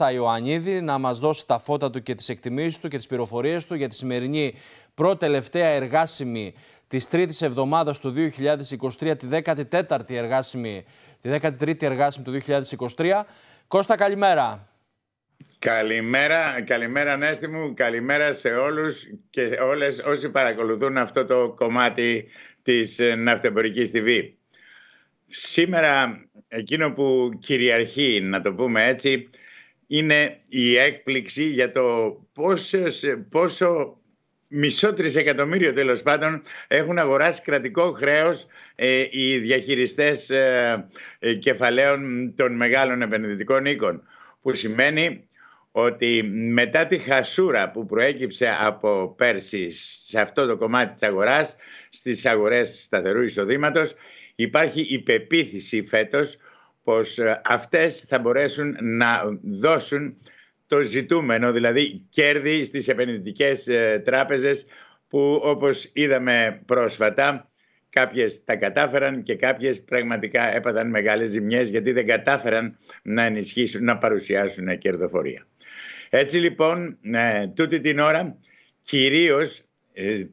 στα Ιωαννίδη να μας δώσει τα φώτα του και τις εκτιμήσεις του και τις πληροφορίες του για τη σημερινή προτελευταία εργάσιμη της τρίτης εβδομάδας του 2023, τη 14η εργάσιμη, τη 13η εργάσιμη του 2023. Κώστα, καλημέρα. Καλημέρα, καλημέρα Νέστη μου, καλημέρα σε όλους και όλες όσοι παρακολουθούν αυτό το κομμάτι της ε, Ναυτεμπορικής TV. Σήμερα εκείνο που κυριαρχεί, να το πούμε έτσι, είναι η έκπληξη για το πόσο, πόσο μισό τρισεκατομμύριο τέλος πάντων έχουν αγοράσει κρατικό χρέος ε, οι διαχειριστές ε, ε, κεφαλαίων των μεγάλων επενδυτικών οίκων που σημαίνει ότι μετά τη χασούρα που προέκυψε από πέρσι σε αυτό το κομμάτι της αγοράς, στις αγορές σταθερού εισοδήματος, υπάρχει η φέτος πως ε, αυτές θα μπορέσουν να δώσουν το ζητούμενο, δηλαδή κέρδη στις επενδυτικές ε, τράπεζες που όπως είδαμε πρόσφατα κάποιες τα κατάφεραν και κάποιες πραγματικά έπαθαν μεγάλες ζημιές γιατί δεν κατάφεραν να ενισχύσουν, να παρουσιάσουν κερδοφορία. Έτσι λοιπόν, ε, τούτη την ώρα κυρίως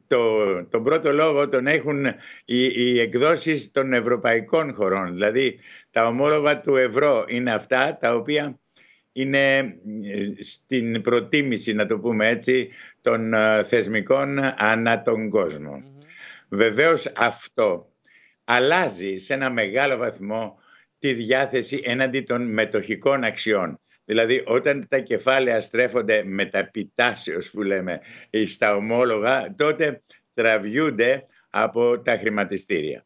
το, τον πρώτο λόγο τον έχουν οι, οι εκδόσεις των ευρωπαϊκών χωρών. Δηλαδή τα ομόλογα του ευρώ είναι αυτά τα οποία είναι ε, στην προτίμηση, να το πούμε έτσι, των ε, θεσμικών ανά τον κόσμο. Βεβαίως αυτό αλλάζει σε ένα μεγάλο βαθμό τη διάθεση έναντι των μετοχικών αξιών. Δηλαδή όταν τα κεφάλαια στρέφονται με τα πιτάσεως που λέμε στα ομόλογα, τότε τραβιούνται από τα χρηματιστήρια.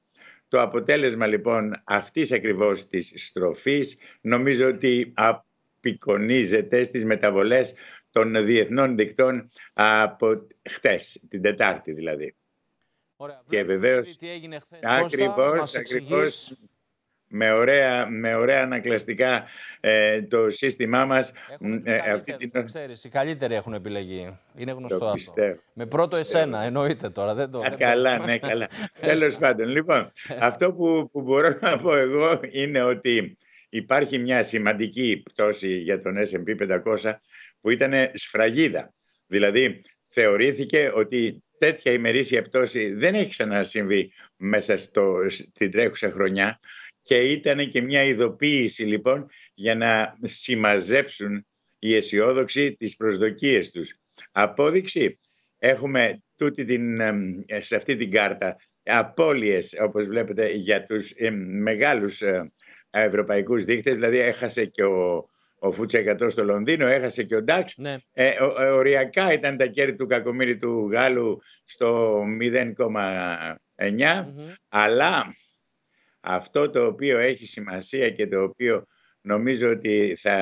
Το αποτέλεσμα λοιπόν αυτής ακριβώς της στροφής νομίζω ότι απεικονίζεται στις μεταβολές των διεθνών δικτών από χτες, την Τετάρτη δηλαδή. και βεβαίως, ακριβώς, με ωραία, με ωραία ανακλαστικά ε, το σύστημά μας. Έχουν ε, την... Το ξέρεις, οι καλύτεροι έχουν επιλεγεί. Είναι γνωστό το αυτό. Με πρώτο πιστεύω. εσένα, εννοείται τώρα. Δεν το, Α, καλά, ναι, καλά. Τέλος πάντων. Λοιπόν, ε. αυτό που, που μπορώ να πω εγώ είναι ότι υπάρχει μια σημαντική πτώση για τον S&P 500 που ήταν σφραγίδα. Δηλαδή, θεωρήθηκε ότι τέτοια ημερήσια πτώση δεν έχει ξανασυμβεί μέσα στο, στην τρέχουσα χρονιά και ήταν και μια ειδοποίηση λοιπόν για να συμμαζέψουν οι αισιόδοξοι τις προσδοκίες τους. Απόδειξη, έχουμε τούτη την, σε αυτή την κάρτα απώλειες όπως βλέπετε για τους μεγάλους ε, ευρωπαϊκούς δείχτες, δηλαδή έχασε και ο, ο Φούτσα 100 στο Λονδίνο, έχασε και ο Ντάξ. Ναι. Ε, ε, οριακά ήταν τα κέρδη του κακομύρη του Γάλλου στο 0,9, αλλά αυτό το οποίο έχει σημασία και το οποίο νομίζω ότι θα,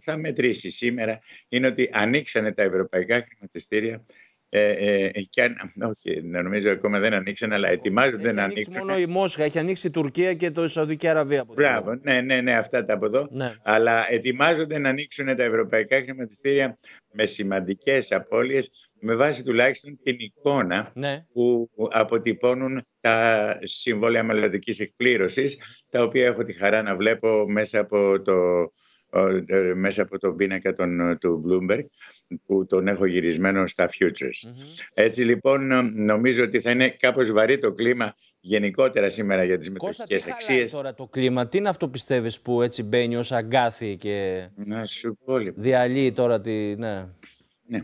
θα μετρήσει σήμερα είναι ότι ανοίξανε τα ευρωπαϊκά χρηματιστήρια ε, ε, ε αν, όχι, νομίζω ακόμα δεν ανοίξαν, αλλά ετοιμάζονται να ανοίξουν. Έχει μόνο η Μόσχα, έχει ανοίξει η Τουρκία και το Σαουδική Αραβία. Από Μπράβο, ναι, ναι, ναι, αυτά τα από εδώ. Ναι. Αλλά ετοιμάζονται να ανοίξουν τα ευρωπαϊκά χρηματιστήρια με σημαντικές απώλειες, με βάση τουλάχιστον την εικόνα ναι. που αποτυπώνουν τα συμβόλαια μελλοντικής εκπλήρωσης, τα οποία έχω τη χαρά να βλέπω μέσα από το ε, ε, μέσα από τον πίνακα τον, ε, του Bloomberg που τον έχω γυρισμένο στα futures. Έτσι λοιπόν νομίζω ότι θα είναι κάπως βαρύ το κλίμα γενικότερα σήμερα για τις μετοχικές αξίες. τώρα το κλίμα, τι είναι αυτό πιστεύεις που έτσι μπαίνει ως αγκάθι και Να λοιπόν. διαλύει τώρα τη... Ναι. ναι.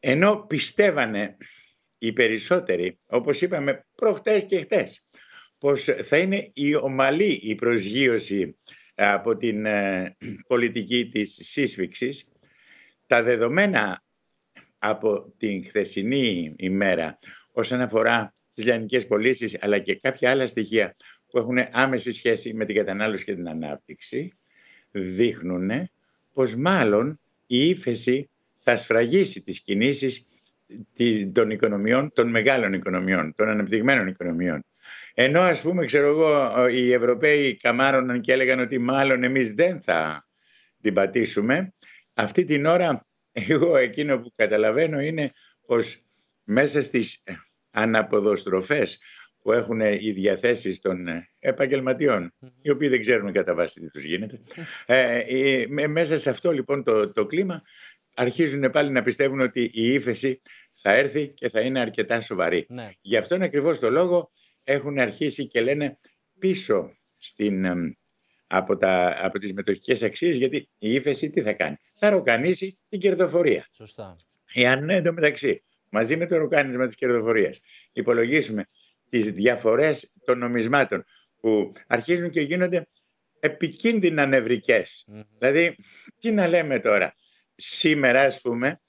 Ενώ πιστεύανε οι περισσότεροι, όπως είπαμε προχτές και χτες, πως θα είναι η ομαλή η προσγείωση από την ε, πολιτική της σύσφυξης. Τα δεδομένα από την χθεσινή ημέρα όσον αφορά τις λιανικές πωλήσεις, αλλά και κάποια άλλα στοιχεία που έχουν άμεση σχέση με την κατανάλωση και την ανάπτυξη δείχνουν πως μάλλον η ύφεση θα σφραγίσει τις κινήσεις των οικονομιών, των μεγάλων οικονομιών, των αναπτυγμένων οικονομιών. Ενώ ας πούμε, ξέρω εγώ, οι Ευρωπαίοι καμάρωναν και έλεγαν ότι μάλλον εμείς δεν θα την πατήσουμε. Αυτή την ώρα εγώ εκείνο που καταλαβαίνω είναι πως μέσα στις αναποδοστροφές που έχουν οι διαθέσεις των επαγγελματιών, οι οποίοι δεν ξέρουν κατά βάση τι τους γίνεται. Ε, μέσα σε αυτό λοιπόν το, το κλίμα αρχίζουν πάλι να πιστεύουν ότι η ύφεση θα έρθει και θα είναι αρκετά σοβαρή. Ναι. Γι' είναι ακριβώς το λόγο έχουν αρχίσει και λένε πίσω στην, ε, από, τα, από τις μετοχικές αξίες, γιατί η ύφεση τι θα κάνει. Θα ροκανίσει την κερδοφορία. Σωστά. Εάν ναι, εντωμεταξύ, μαζί με το ροκάνισμα της κερδοφορίας, υπολογίσουμε τις διαφορές των νομισμάτων που αρχίζουν και γίνονται επικίνδυνα Δηλαδή, τι να λέμε τώρα. Σήμερα, ας πούμε,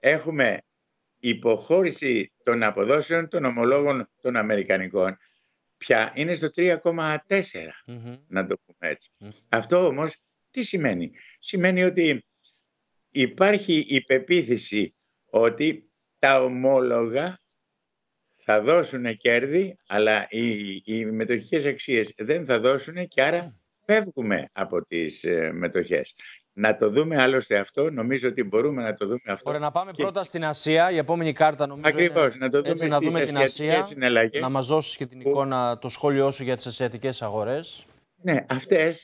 έχουμε υποχώρηση των αποδόσεων των ομολόγων των Αμερικανικών πια είναι στο 3,4 να το πούμε Αυτό όμως τι σημαίνει. Σημαίνει ότι υπάρχει η πεποίθηση ότι τα ομόλογα θα δώσουν κέρδη αλλά οι, οι μετοχικές αξίες δεν θα δώσουν και άρα φεύγουμε από τις ε, μετοχές. Να το δούμε άλλωστε αυτό. Νομίζω ότι μπορούμε να το δούμε αυτό. Ωραία, να πάμε πρώτα στην Ασία. Η επόμενη κάρτα νομίζω. Ακριβώς. Να το δούμε, έτσι, να δούμε την Ασία. Συναλλαγές. Να μας δώσεις και την εικόνα, το σχόλιο σου για τις ασιατικές αγορές. Ναι, αυτές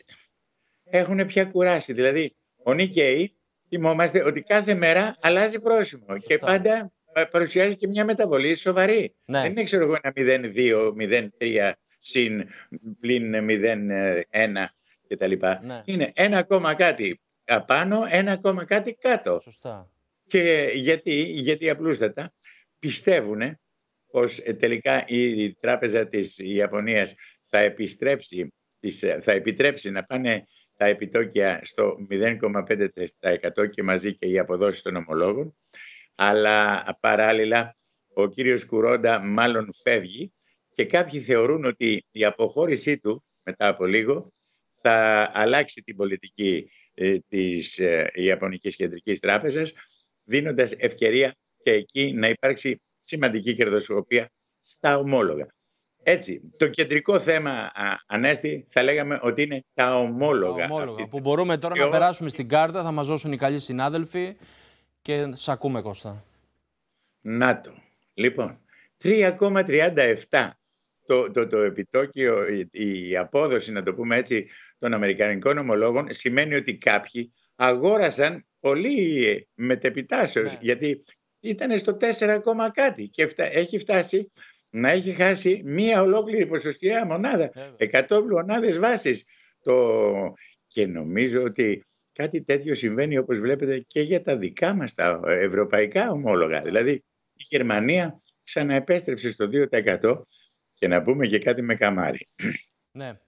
έχουν πια κουράσει. Δηλαδή, ο Νίκαιη θυμόμαστε ότι κάθε μέρα αλλάζει πρόσημο και πάντα παρουσιάζει και μια μεταβολή σοβαρή. Ναι. Δεν είναι, ξέρω εγώ, ένα 0,2, 0,3 συν πλην 0,1 ε, κτλ. λοιπά ναι. Είναι ένα ακόμα κάτι απάνω, ένα ακόμα κάτι κάτω. Σωστά. Και γιατί, γιατί απλούστατα πιστεύουν πως ε, τελικά η τράπεζα της Ιαπωνίας θα, επιστρέψει, ε, θα επιτρέψει να πάνε τα επιτόκια στο 0,5% και μαζί και οι αποδόσεις των ομολόγων. Αλλά παράλληλα ο κύριος Κουρόντα μάλλον φεύγει και κάποιοι θεωρούν ότι η αποχώρησή του μετά από λίγο θα αλλάξει την πολιτική ε, της ε, Ιαπωνικής Κεντρικής Τράπεζας δίνοντας ευκαιρία και εκεί να υπάρξει σημαντική κερδοσκοπία στα ομόλογα. Έτσι, το κεντρικό θέμα, Ανέστη, θα λέγαμε ότι είναι τα ομόλογα. Τα ομόλογα, που μπορούμε τώρα να περάσουμε στην κάρτα, θα μας δώσουν οι καλοί συνάδελφοι και σ' ακούμε, Κώστα. Να το. Λοιπόν, 3,37 το, το, το επιτόκιο, η, η απόδοση, να το πούμε έτσι, των Αμερικανικών ομολόγων σημαίνει ότι κάποιοι αγόρασαν πολύ μετεπιτάσεως, ναι. γιατί ήταν στο 4, κάτι και έχει φτάσει να έχει χάσει μία ολόκληρη ποσοστιαία μονάδα, yeah. 100 μονάδες βάσης. Το... Και νομίζω ότι κάτι τέτοιο συμβαίνει, όπως βλέπετε, και για τα δικά μας τα ευρωπαϊκά ομόλογα. Ναι. Δηλαδή, η Γερμανία ξαναεπέστρεψε στο 2% και να πούμε και κάτι με καμάρι. Ναι.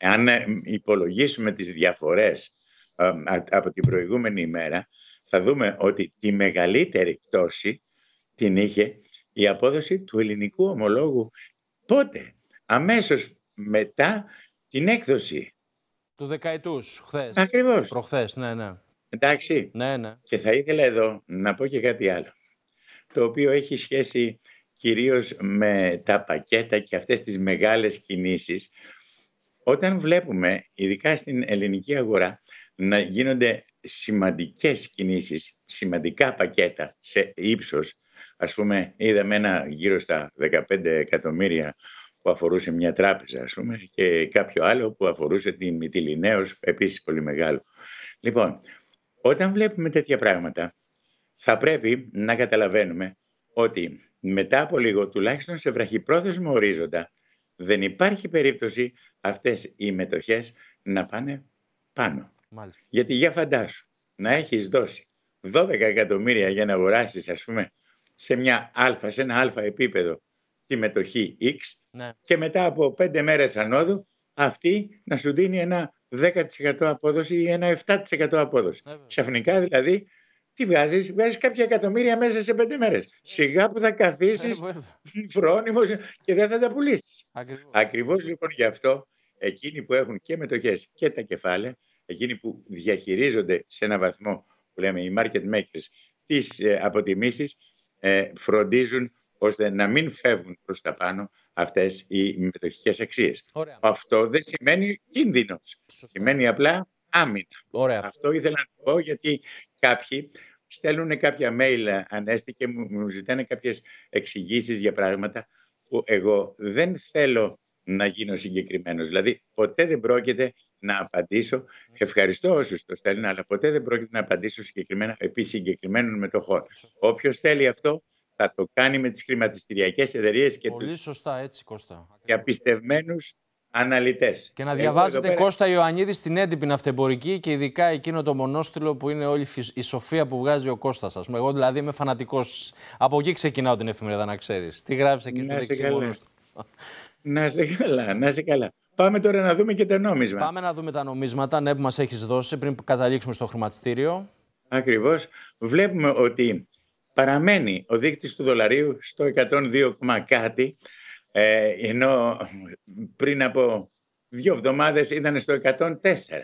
Αν ε, υπολογίσουμε τις διαφορές ε, από την προηγούμενη ημέρα, θα δούμε ότι τη μεγαλύτερη πτώση την είχε η απόδοση του ελληνικού ομολόγου Πότε. αμέσως μετά την έκδοση. Του δεκαετούς, χθες. Ακριβώς. Προχθές, ναι, ναι. Εντάξει. Ναι, ναι. Και θα ήθελα εδώ να πω και κάτι άλλο, το οποίο έχει σχέση κυρίως με τα πακέτα και αυτές τις μεγάλες κινήσεις, όταν βλέπουμε, ειδικά στην ελληνική αγορά, να γίνονται σημαντικές κινήσεις, σημαντικά πακέτα σε ύψος, ας πούμε είδαμε ένα γύρω στα 15 εκατομμύρια που αφορούσε μια τράπεζα, ας πούμε, και κάποιο άλλο που αφορούσε την Μητυλινέως, επίσης πολύ μεγάλο. Λοιπόν, όταν βλέπουμε τέτοια πράγματα, θα πρέπει να καταλαβαίνουμε ότι μετά από λίγο, τουλάχιστον σε βραχυπρόθεσμο ορίζοντα, δεν υπάρχει περίπτωση αυτές οι μετοχές να πάνε πάνω. Μάλιστα. Γιατί για φαντάσου να έχεις δώσει 12 εκατομμύρια για να αγοράσεις ας πούμε σε, μια αλφα, σε ένα αλφα επίπεδο τη μετοχή X ναι. και μετά από 5 μέρες ανόδου αυτή να σου δίνει ένα 10% απόδοση ή ένα 7% απόδοση. Ναι, Ξαφνικά δηλαδή τι βγάζεις, βγάζεις κάποια εκατομμύρια μέσα σε πέντε μέρες. Σιγά που θα καθίσεις ε, φρόνιμος και δεν θα τα πουλήσεις. Ακριβώς λοιπόν γι' αυτό εκείνοι που έχουν και μετοχές και τα κεφάλαια, εκείνοι που διαχειρίζονται σε ένα βαθμό που λέμε οι market makers τις ε, αποτιμήσεις, ε, φροντίζουν ώστε να μην φεύγουν προς τα πάνω αυτές οι μετοχικές αξίες. Αυτό δεν σημαίνει κίνδυνος. Σημαίνει απλά άμυνα. Αυτό ήθελα να πω γιατί κάποιοι στέλνουν κάποια mail ανέστη και μου ζητάνε κάποιες εξηγήσεις για πράγματα που εγώ δεν θέλω να γίνω συγκεκριμένος. Δηλαδή, ποτέ δεν πρόκειται να απαντήσω. Ευχαριστώ όσους το στέλνουν, αλλά ποτέ δεν πρόκειται να απαντήσω συγκεκριμένα επί συγκεκριμένων μετοχών. Όποιος θέλει αυτό, θα το κάνει με τις χρηματιστηριακές εταιρείες και του. Πολύ έτσι, Αναλυτές. Και να διαβάζετε πέρα... Κώστα Ιωαννίδη στην έντυπη ναυτεμπορική και ειδικά εκείνο το μονόστιλο που είναι όλη η σοφία που βγάζει ο Κώστας. εγώ δηλαδή είμαι φανατικός. Από εκεί ξεκινάω την εφημερίδα, να ξέρεις. Τι γράφεις εκεί στο δεξί Να σε καλά, να σε καλά. Πάμε τώρα να δούμε και τα νόμισμα. Πάμε να δούμε τα νομίσματα ναι, που μας έχεις δώσει πριν καταλήξουμε στο χρηματιστήριο. Ακριβώς. Βλέπουμε ότι παραμένει ο δείκτης του δολαρίου στο 102, κάτι. Ε, ενώ πριν από δύο εβδομάδες ήταν στο 104.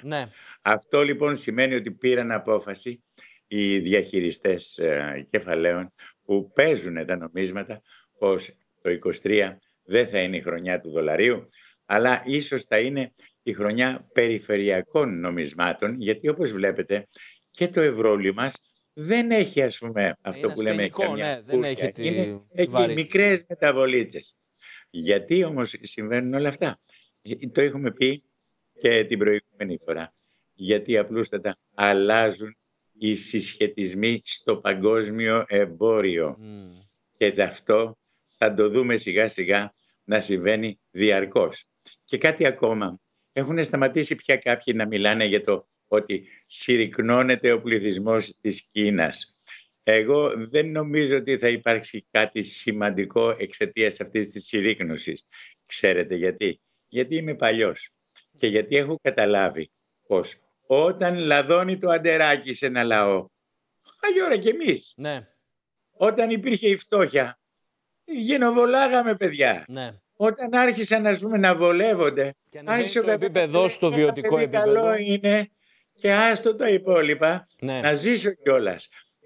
Ναι. Αυτό λοιπόν σημαίνει ότι πήραν απόφαση οι διαχειριστές ε, κεφαλαίων που παίζουν τα νομίσματα πως το 23 δεν θα είναι η χρονιά του δολαρίου αλλά ίσως θα είναι η χρονιά περιφερειακών νομισμάτων γιατί όπως βλέπετε και το ευρώλι μας δεν έχει ας πούμε αυτό που λέμε ασθενικό, καμιά ναι, δεν έχει είναι μικρές μεταβολίτσες. Γιατί όμως συμβαίνουν όλα αυτά. Ε, το έχουμε πει και την προηγούμενη φορά. Γιατί απλούστατα αλλάζουν οι συσχετισμοί στο παγκόσμιο εμπόριο. Και Και αυτό θα το δούμε σιγά σιγά να συμβαίνει διαρκώς. Και κάτι ακόμα. Έχουν σταματήσει πια κάποιοι να μιλάνε για το ότι συρρυκνώνεται ο πληθυσμός της Κίνας. Εγώ δεν νομίζω ότι θα υπάρξει κάτι σημαντικό εξαιτίας αυτής της συρρήκνωσης. Ξέρετε γιατί. Γιατί είμαι παλιός και γιατί έχω καταλάβει πως όταν λαδώνει το αντεράκι σε ένα λαό, γιόρα κι εμείς. Ναι. Όταν υπήρχε η φτώχεια, γενοβολάγαμε παιδιά. Ναι. Όταν άρχισαν ας πούμε, να βολεύονται, και να το ο επίπεδο ε, στο βιωτικό επίπεδο. Καλό είναι και άστο τα υπόλοιπα ναι. να ζήσω κιόλας.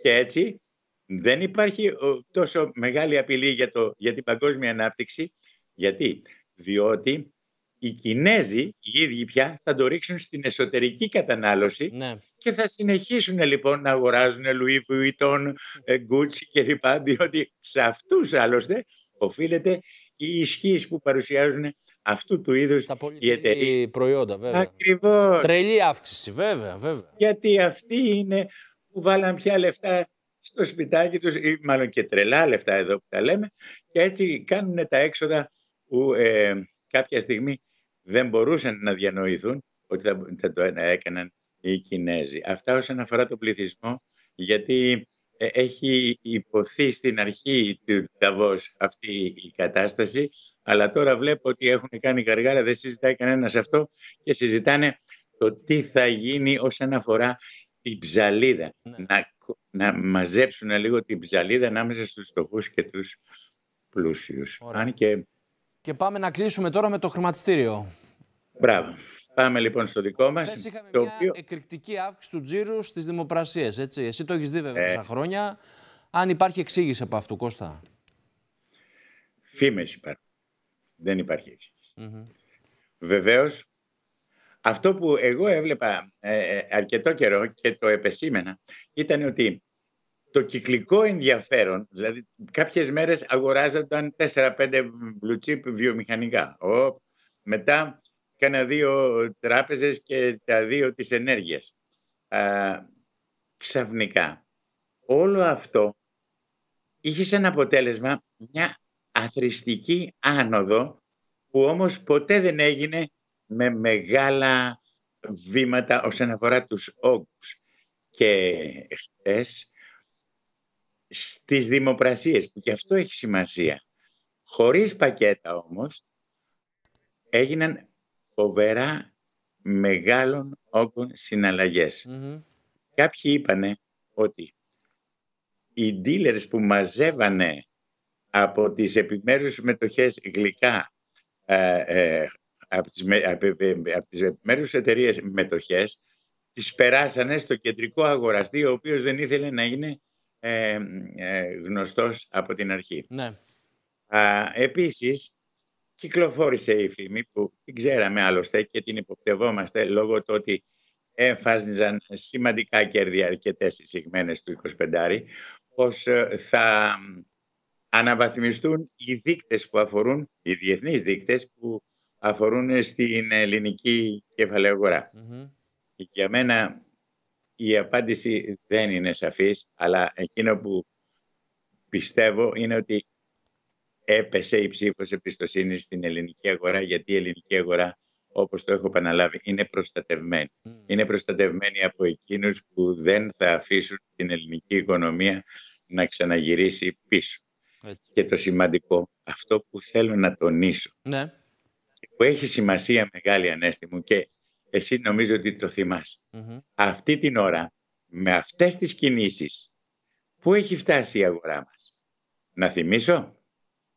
Και έτσι δεν υπάρχει ε, τόσο μεγάλη απειλή για, το, για την παγκόσμια ανάπτυξη. Γιατί, διότι οι Κινέζοι οι ίδιοι πια θα το ρίξουν στην εσωτερική κατανάλωση ναι. και θα συνεχίσουν λοιπόν να αγοράζουν Louis Vuitton, και ε, κλπ. Διότι σε αυτούς άλλωστε οφείλεται η ισχύς που παρουσιάζουν αυτού του είδους Τα οι εταιρείες. προϊόντα βέβαια. Ακριβώς. Τρελή αύξηση βέβαια, βέβαια. Γιατί αυτή είναι που βάλαν πια λεφτά στο σπιτάκι τους, ή μάλλον και τρελά λεφτά εδώ που τα λέμε, και έτσι κάνουν τα έξοδα που ε, κάποια στιγμή δεν μπορούσαν να διανοηθούν ότι θα, θα το έκαναν οι Κινέζοι. Αυτά όσον αφορά τον πληθυσμό, γιατί ε, έχει υποθεί στην αρχή του Ταβός αυτή η κατάσταση, αλλά τώρα βλέπω ότι έχουν κάνει καργάρα, δεν συζητάει κανένας αυτό και συζητάνε το τι θα γίνει όσον αφορά την ψαλίδα. Ναι. Να, να μαζέψουν λίγο την ψαλίδα ανάμεσα στους φτωχούς και τους πλούσιους. Αν και... και πάμε να κλείσουμε τώρα με το χρηματιστήριο. Μπράβο. Πάμε λοιπόν στο δικό μας. είχαμε το μια εκρηκτική αύξηση του τζίρου στις δημοπρασίες. Εσύ το έχεις δει βέβαια ε. τόσα χρόνια. Αν υπάρχει εξήγηση από αυτού, Κώστα. Φήμες υπάρχουν. Δεν υπάρχει εξήγηση. Mm Βεβαίως, αυτό που εγώ έβλεπα ε, ε, αρκετό καιρό και το επεσήμενα ήταν ότι το κυκλικό ενδιαφέρον, δηλαδή κάποιες μέρες αγοράζονταν 4-5 blue chip βιομηχανικά. Ο, μετά κάνα δύο τράπεζες και τα δύο της ενέργειας. Α, ξαφνικά όλο αυτό είχε σαν αποτέλεσμα μια αθρηστική άνοδο που όμως ποτέ δεν έγινε με μεγάλα βήματα όσον αφορά τους όγκους. Και χθες στις δημοπρασίες, που και αυτό έχει σημασία, χωρίς πακέτα όμως, έγιναν φοβερά μεγάλων όγκων Κάποιοι είπανε ότι οι dealers που μαζεύανε από τις επιμέρους μετοχές γλυκά, ε, ε, από τις, ε, ε, από τις μέρους εταιρείες μετοχές, τις περάσανε στο κεντρικό αγοραστή, ο οποίος δεν ήθελε να είναι ε, ε γνωστός από την αρχή. Ναι. επίσης, κυκλοφόρησε η φήμη που την ξέραμε άλλωστε και την υποπτευόμαστε λόγω του ότι εμφάνιζαν σημαντικά κέρδη αρκετές συγμένες του 25 πως θα αναβαθμιστούν οι δείκτες που αφορούν, οι διεθνείς δείκτες που αφορούν στην ελληνική κεφαλαία αγορά. Mm-hmm. Για μένα η απάντηση δεν είναι σαφής, αλλά εκείνο που πιστεύω είναι ότι έπεσε η ψήφος εμπιστοσύνης στην ελληνική αγορά, γιατί η ελληνική αγορά, όπως το έχω επαναλάβει, είναι προστατευμένη. για μενα η απαντηση δεν ειναι σαφης αλλα προστατευμένη από εχω επαναλαβει ειναι προστατευμενη ειναι προστατευμενη απο εκεινους που δεν θα αφήσουν την ελληνική οικονομία να ξαναγυρίσει πίσω. Και το σημαντικό, αυτό που θέλω να τονίσω, ναι που έχει σημασία μεγάλη Ανέστη μου και εσύ νομίζω ότι το θυμασαι Αυτή την ώρα, με αυτές τις κινήσεις, πού έχει φτάσει η αγορά μας. Να θυμίσω,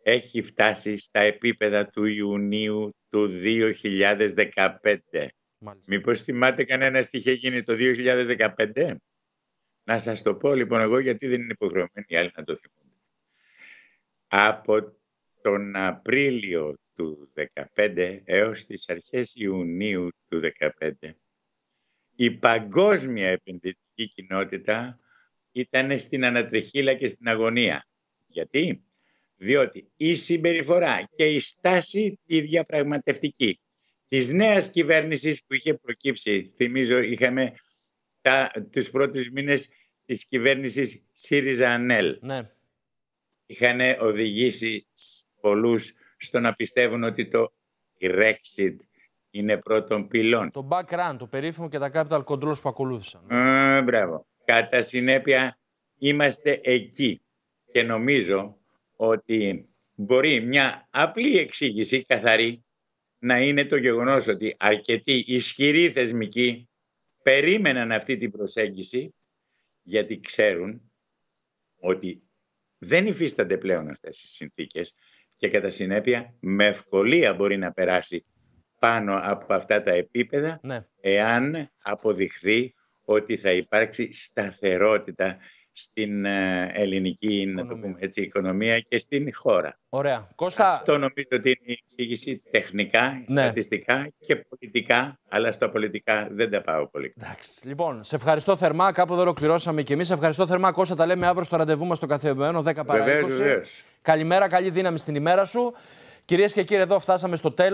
έχει φτάσει στα επίπεδα του Ιουνίου του 2015. Μάλιστα. Μήπως θυμάται κανένας τι είχε γίνει το 2015. Να σας το πω λοιπόν εγώ γιατί δεν είναι υποχρεωμένοι οι άλλοι να το θυμούνται. Από τον Απρίλιο του 2015 έως τις αρχές Ιουνίου του 2015. Η παγκόσμια επενδυτική κοινότητα ήταν στην ανατριχύλα και στην αγωνία. Γιατί? Διότι η συμπεριφορά και η στάση η διαπραγματευτική της νέας κυβέρνησης που είχε προκύψει, θυμίζω είχαμε τα, τους πρώτους μήνες της κυβέρνησης ΣΥΡΙΖΑ ΑΝΕΛ. Ναι. Είχαν οδηγήσει πολλούς στο να πιστεύουν ότι το Brexit είναι πρώτον πυλών. Το background, το περίφημο και τα capital controls που ακολούθησαν. μπράβο. Κατά συνέπεια είμαστε εκεί και νομίζω ότι μπορεί μια απλή εξήγηση καθαρή να είναι το γεγονός ότι αρκετοί ισχυροί θεσμικοί περίμεναν αυτή την προσέγγιση γιατί ξέρουν ότι δεν υφίστανται πλέον αυτές οι συνθήκες και κατά συνέπεια με ευκολία μπορεί να περάσει πάνω από αυτά τα επίπεδα ναι. εάν αποδειχθεί ότι θα υπάρξει σταθερότητα στην ε, ελληνική οικονομία. το πούμε, έτσι, οικονομία και στην χώρα. Ωραία. Κώστα... Αυτό νομίζω ότι είναι η εξήγηση τεχνικά, ναι. στατιστικά και πολιτικά, αλλά στα πολιτικά δεν τα πάω πολύ. Εντάξει. Λοιπόν, σε ευχαριστώ θερμά. Κάπου εδώ ολοκληρώσαμε και εμείς. Σε ευχαριστώ θερμά, Κώστα. Τα λέμε αύριο στο ραντεβού μας το καθημερινό 10 παρα Βεβαίως, Καλημέρα, καλή δύναμη στην ημέρα σου. Κυρίες και κύριοι, εδώ φτάσαμε στο τέλος.